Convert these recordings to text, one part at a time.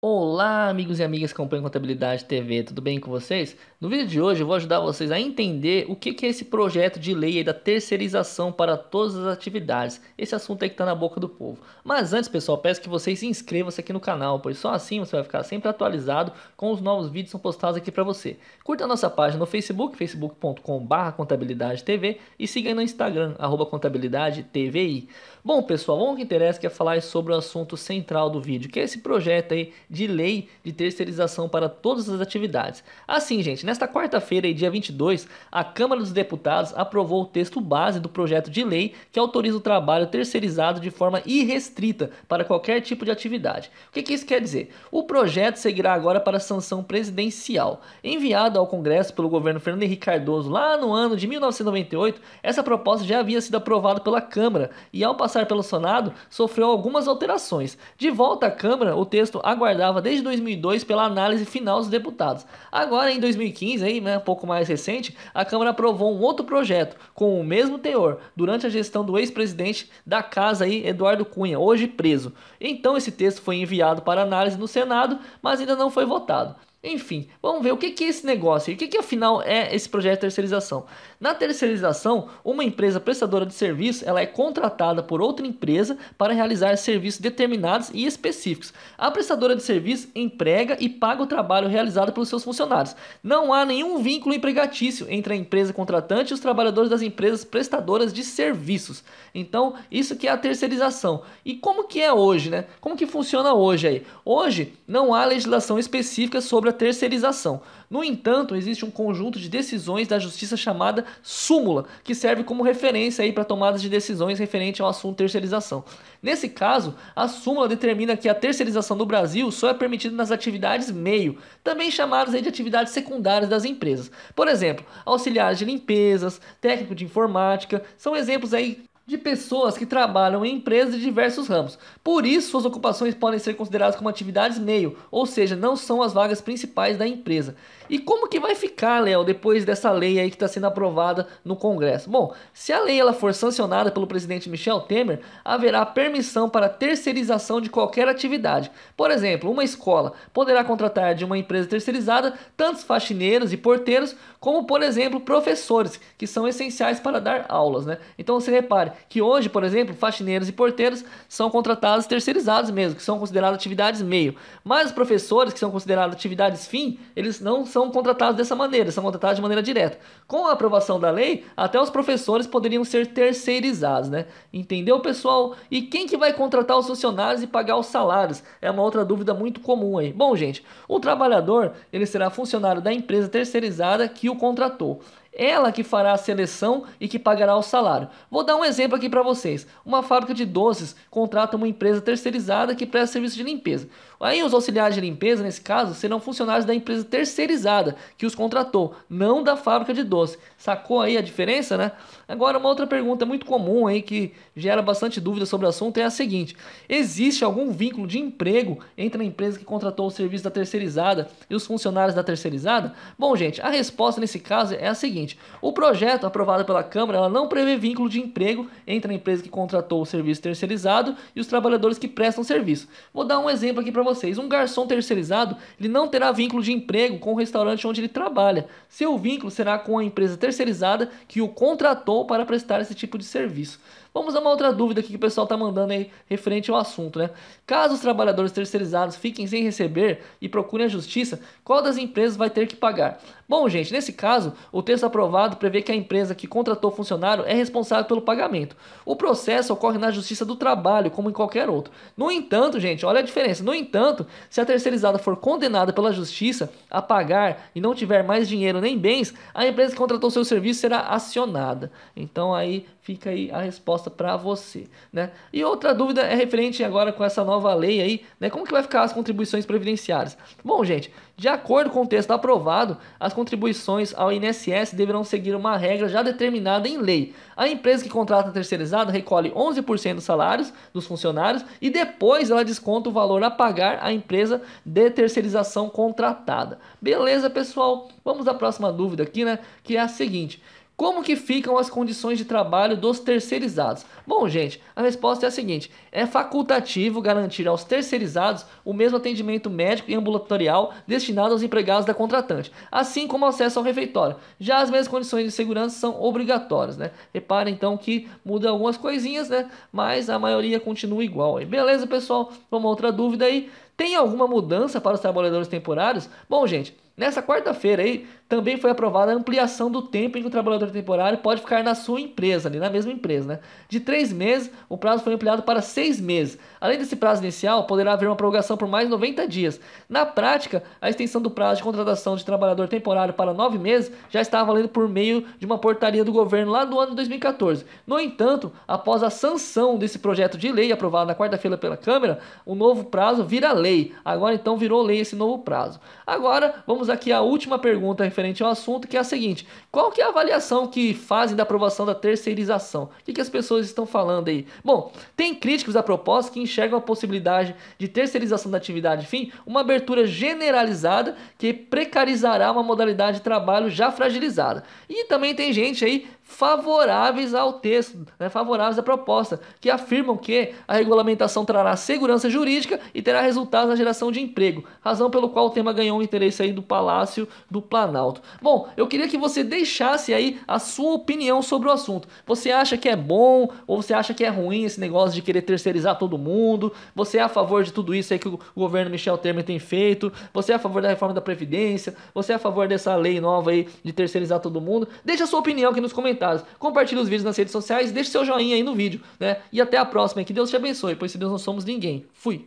Olá, amigos e amigas que acompanham Contabilidade TV, tudo bem com vocês? No vídeo de hoje eu vou ajudar vocês a entender o que é esse projeto de lei da terceirização para todas as atividades. Esse assunto aí que está na boca do povo. Mas antes, pessoal, peço que vocês se inscrevam -se aqui no canal, pois só assim você vai ficar sempre atualizado com os novos vídeos que são postados aqui para você. Curta a nossa página no Facebook, facebook.com.br Contabilidade TV e siga aí no Instagram, arroba Contabilidade TVI. Bom, pessoal, o que interessa que é falar sobre o assunto central do vídeo, que é esse projeto aí de lei de terceirização para todas as atividades. Assim, gente, nesta quarta-feira, dia 22, a Câmara dos Deputados aprovou o texto base do projeto de lei que autoriza o trabalho terceirizado de forma irrestrita para qualquer tipo de atividade. O que, que isso quer dizer? O projeto seguirá agora para sanção presidencial. Enviado ao Congresso pelo governo Fernando Henrique Cardoso lá no ano de 1998, essa proposta já havia sido aprovada pela Câmara e, ao passar pelo Senado, sofreu algumas alterações. De volta à Câmara, o texto aguardado aguardava desde 2002 pela análise final dos deputados. Agora, em 2015, aí, né, um pouco mais recente, a Câmara aprovou um outro projeto com o mesmo teor durante a gestão do ex-presidente da casa, aí, Eduardo Cunha, hoje preso. Então, esse texto foi enviado para análise no Senado, mas ainda não foi votado. Enfim, vamos ver o que, que é esse negócio, e o que, que afinal é esse projeto de terceirização. Na terceirização, uma empresa prestadora de serviço ela é contratada por outra empresa para realizar serviços determinados e específicos. A prestadora de serviço emprega e paga o trabalho realizado pelos seus funcionários. Não há nenhum vínculo empregatício entre a empresa contratante e os trabalhadores das empresas prestadoras de serviços. Então, isso que é a terceirização. E como que é hoje, né? Como que funciona hoje aí? Hoje não há legislação específica sobre sobre a terceirização. No entanto, existe um conjunto de decisões da justiça chamada súmula, que serve como referência aí para tomadas de decisões referente ao assunto terceirização. Nesse caso, a súmula determina que a terceirização no Brasil só é permitida nas atividades meio, também chamadas aí de atividades secundárias das empresas. Por exemplo, auxiliares de limpezas, técnico de informática, são exemplos aí de pessoas que trabalham em empresas de diversos ramos. Por isso, suas ocupações podem ser consideradas como atividades meio, ou seja, não são as vagas principais da empresa. E como que vai ficar, Léo, depois dessa lei aí que está sendo aprovada no Congresso? Bom, se a lei ela for sancionada pelo presidente Michel Temer, haverá permissão para terceirização de qualquer atividade. Por exemplo, uma escola poderá contratar de uma empresa terceirizada tantos faxineiros e porteiros, como, por exemplo, professores, que são essenciais para dar aulas, né? Então, você repare, que hoje, por exemplo, faxineiros e porteiros são contratados terceirizados mesmo, que são considerados atividades meio. Mas os professores, que são considerados atividades fim, eles não são contratados dessa maneira, são contratados de maneira direta. Com a aprovação da lei, até os professores poderiam ser terceirizados, né? Entendeu, pessoal? E quem que vai contratar os funcionários e pagar os salários? É uma outra dúvida muito comum aí. Bom, gente, o trabalhador, ele será funcionário da empresa terceirizada que o contratou ela que fará a seleção e que pagará o salário. Vou dar um exemplo aqui para vocês. Uma fábrica de doces contrata uma empresa terceirizada que presta serviço de limpeza. Aí os auxiliares de limpeza, nesse caso, serão funcionários da empresa terceirizada que os contratou, não da fábrica de doce. Sacou aí a diferença, né? Agora uma outra pergunta muito comum aí que gera bastante dúvida sobre o assunto é a seguinte: existe algum vínculo de emprego entre a empresa que contratou o serviço da terceirizada e os funcionários da terceirizada? Bom, gente, a resposta nesse caso é a seguinte: seguinte: o projeto aprovado pela Câmara ela não prevê vínculo de emprego entre a empresa que contratou o serviço terceirizado e os trabalhadores que prestam serviço. Vou dar um exemplo aqui para vocês. Um garçom terceirizado ele não terá vínculo de emprego com o restaurante onde ele trabalha. Seu vínculo será com a empresa terceirizada que o contratou para prestar esse tipo de serviço. Vamos a uma outra dúvida aqui que o pessoal está mandando aí referente ao assunto, né? Caso os trabalhadores terceirizados fiquem sem receber e procurem a justiça, qual das empresas vai ter que pagar? Bom, gente, nesse caso, o texto aprovado prevê que a empresa que contratou o funcionário é responsável pelo pagamento. O processo ocorre na Justiça do Trabalho, como em qualquer outro. No entanto, gente, olha a diferença. No entanto, se a terceirizada for condenada pela justiça a pagar e não tiver mais dinheiro nem bens, a empresa que contratou seu serviço será acionada. Então aí Fica aí a resposta para você, né? E outra dúvida é referente agora com essa nova lei aí, né? Como que vai ficar as contribuições previdenciárias? Bom, gente, de acordo com o texto aprovado, as contribuições ao INSS deverão seguir uma regra já determinada em lei. A empresa que contrata terceirizado recolhe 11% dos salários dos funcionários e depois ela desconta o valor a pagar à empresa de terceirização contratada. Beleza, pessoal? Vamos à próxima dúvida aqui, né? Que é a seguinte: como que ficam as condições de trabalho dos terceirizados? Bom, gente, a resposta é a seguinte: é facultativo garantir aos terceirizados o mesmo atendimento médico e ambulatorial destinado aos empregados da contratante, assim como acesso ao refeitório. Já as mesmas condições de segurança são obrigatórias, né? Repara então que muda algumas coisinhas, né? Mas a maioria continua igual. Aí. Beleza, pessoal? Uma outra dúvida aí. Tem alguma mudança para os trabalhadores temporários? Bom, gente, Nessa quarta-feira aí, também foi aprovada a ampliação do tempo em que o trabalhador temporário pode ficar na sua empresa, ali na mesma empresa, né? De três meses, o prazo foi ampliado para seis meses. Além desse prazo inicial, poderá haver uma prorrogação por mais 90 dias. Na prática, a extensão do prazo de contratação de trabalhador temporário para nove meses já estava valendo por meio de uma portaria do governo lá do ano de 2014. No entanto, após a sanção desse projeto de lei aprovado na quarta-feira pela Câmara, o novo prazo vira lei. Agora então virou lei esse novo prazo. Agora, vamos temos aqui a última pergunta referente ao assunto, que é a seguinte: qual que é a avaliação que fazem da aprovação da terceirização? O que, que as pessoas estão falando aí? Bom, tem críticos à proposta que enxergam a possibilidade de terceirização da atividade fim, uma abertura generalizada que precarizará uma modalidade de trabalho já fragilizada. E também tem gente aí favoráveis ao texto, né, favoráveis à proposta, que afirmam que a regulamentação trará segurança jurídica e terá resultados na geração de emprego, razão pelo qual o tema ganhou um interesse aí do Palácio do Planalto. Bom, eu queria que você deixasse aí a sua opinião sobre o assunto. Você acha que é bom ou você acha que é ruim esse negócio de querer terceirizar todo mundo? Você é a favor de tudo isso aí que o governo Michel Temer tem feito? Você é a favor da reforma da Previdência? Você é a favor dessa lei nova aí de terceirizar todo mundo? Deixa a sua opinião aqui nos comentários comentários, compartilhe os vídeos nas redes sociais, deixe seu joinha aí no vídeo, né? E até a próxima, que Deus te abençoe, pois se Deus não somos ninguém. Fui!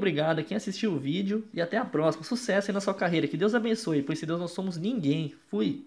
obrigado a quem assistiu o vídeo e até a próxima. Sucesso aí na sua carreira. Que Deus abençoe, pois se Deus não somos ninguém. Fui.